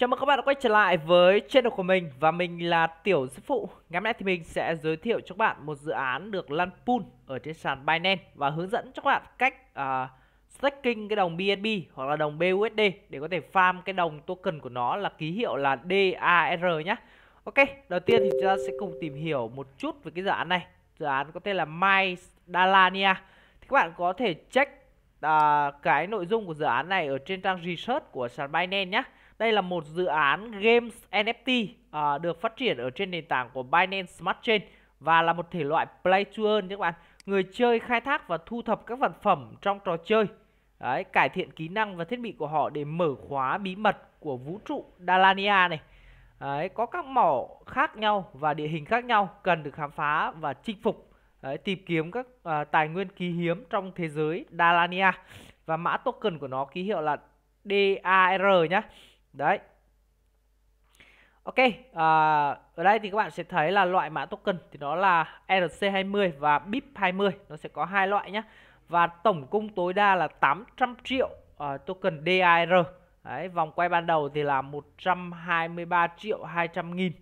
Chào mừng các bạn đã quay trở lại với channel của mình và mình là Tiểu Sư Phụ. Ngày hôm nay thì mình sẽ giới thiệu cho các bạn một dự án được lăn pool ở trên sàn Binance và hướng dẫn cho các bạn cách uh, staking cái đồng BNB hoặc là đồng BUSD để có thể farm cái đồng token của nó là ký hiệu là DAR nhé. Ok, đầu tiên thì chúng ta sẽ cùng tìm hiểu một chút về cái dự án này. Dự án có tên là My Dalania. Thì các bạn có thể check uh, cái nội dung của dự án này ở trên trang research của sàn Binance nhé đây là một dự án games NFT à, được phát triển ở trên nền tảng của Binance Smart Chain và là một thể loại play to earn các bạn. Người chơi khai thác và thu thập các vật phẩm trong trò chơi. Đấy, cải thiện kỹ năng và thiết bị của họ để mở khóa bí mật của vũ trụ Dalania này. Đấy, có các mỏ khác nhau và địa hình khác nhau cần được khám phá và chinh phục Đấy, tìm kiếm các à, tài nguyên quý hiếm trong thế giới Dalania và mã token của nó ký hiệu là DAR nhé đấy Ok, à, ở đây thì các bạn sẽ thấy là loại mã token thì nó là ERC20 và BIP20 Nó sẽ có hai loại nhé Và tổng cung tối đa là 800 triệu uh, token DIR Đấy, vòng quay ban đầu thì là 123 triệu 200 nghìn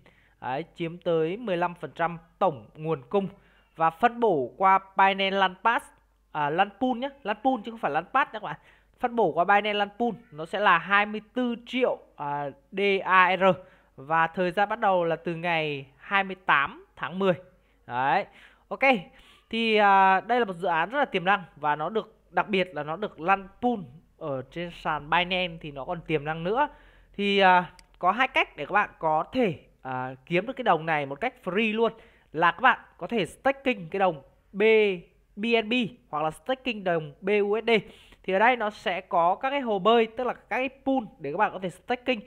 Đấy, chiếm tới 15% tổng nguồn cung Và phân bổ qua Binance Land Pass à, Land Pool nhé, Land Pool chứ không phải Land Pass nhé các bạn phát bổ qua Binance pool nó sẽ là 24 triệu uh, à, DAR và thời gian bắt đầu là từ ngày 28 tháng 10 đấy ok thì uh, đây là một dự án rất là tiềm năng và nó được đặc biệt là nó được lăn pool ở trên sàn Binance thì nó còn tiềm năng nữa thì uh, có hai cách để các bạn có thể uh, kiếm được cái đồng này một cách free luôn là các bạn có thể staking cái đồng B BNB hoặc là staking đồng BUSD thì ở đây nó sẽ có các cái hồ bơi tức là các cái pool để các bạn có thể staking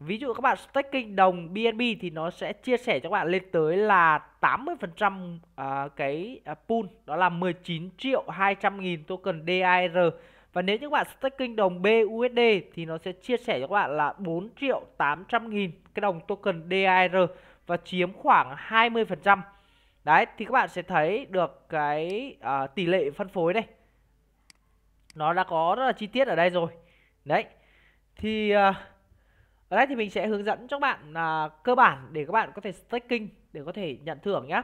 ví dụ các bạn staking đồng BNB thì nó sẽ chia sẻ cho các bạn lên tới là 80% uh, à, cái à, pool đó là 19 triệu 200 nghìn token DIR và nếu như các bạn staking đồng BUSD thì nó sẽ chia sẻ cho các bạn là 4 triệu 800 nghìn cái đồng token DIR và chiếm khoảng 20%. Đấy thì các bạn sẽ thấy được cái uh, tỷ lệ phân phối đây nó đã có rất là chi tiết ở đây rồi đấy thì ờ, ở đây thì mình sẽ hướng dẫn cho các bạn là cơ bản để các bạn có thể staking để có thể nhận thưởng nhá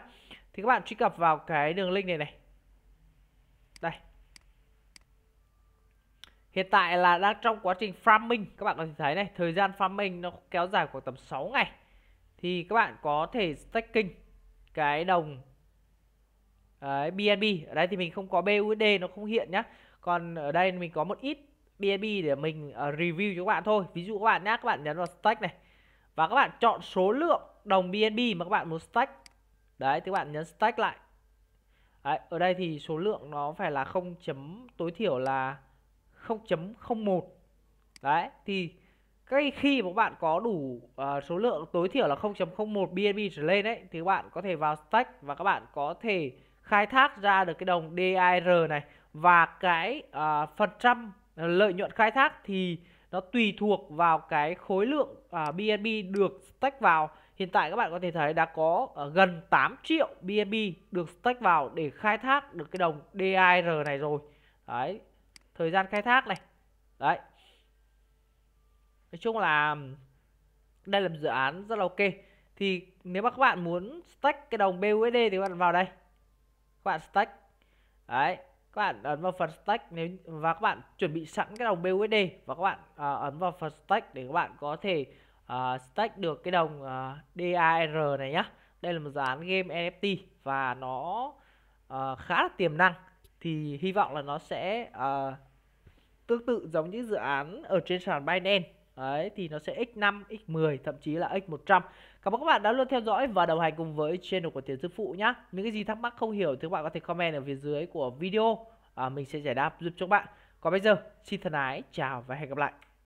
thì các bạn truy cập vào cái đường link này này đây hiện tại là đang trong quá trình farming các bạn có thể thấy này thời gian farming nó kéo dài khoảng tầm 6 ngày thì các bạn có thể staking cái đồng Đấy, BNB ở đây thì mình không có BUSD nó không hiện nhá còn ở đây mình có một ít BNB để mình ờ, review cho các bạn thôi ví dụ các bạn nhé các bạn nhấn vào stack này và các bạn chọn số lượng đồng BNB mà các bạn muốn stack đấy thì các bạn nhấn stack lại đấy, ở đây thì số lượng nó phải là không chấm tối thiểu là 0.01 đấy thì cái khi mà các bạn có đủ uh, số lượng tối thiểu là 0.01 BNB trở lên đấy thì các bạn có thể vào stack và các bạn có thể khai thác ra được cái đồng DIR này và cái uh, phần trăm lợi nhuận khai thác thì nó tùy thuộc vào cái khối lượng uh, ờ, BNB được stack vào hiện tại các bạn có thể thấy đã có uh, gần 8 triệu BNB được stack vào để khai thác được cái đồng DIR này rồi đấy thời gian khai thác này đấy nói chung là đây là một dự án rất là ok thì nếu mà các bạn muốn stack cái đồng BUSD thì các bạn vào đây các bạn stack đấy các bạn ấn vào phần stack nếu và các bạn chuẩn bị sẵn cái đồng BUSD và các bạn à, ấn vào phần stack để các bạn có thể à, stack được cái đồng à, DAR này nhá đây là một dự án game NFT và nó à, khá là tiềm năng thì hy vọng là nó sẽ à, tương tự giống như dự án ở trên sàn Binance Đấy, thì nó sẽ x5, x10, thậm chí là x100. Cảm ơn các bạn đã luôn theo dõi và đồng hành cùng với channel của Tiến Sư Phụ nhá. Những cái gì thắc mắc không hiểu thì các bạn có thể comment ở phía dưới của video. À, mình sẽ giải đáp giúp cho các bạn. Còn bây giờ, xin thân ái, chào và hẹn gặp lại.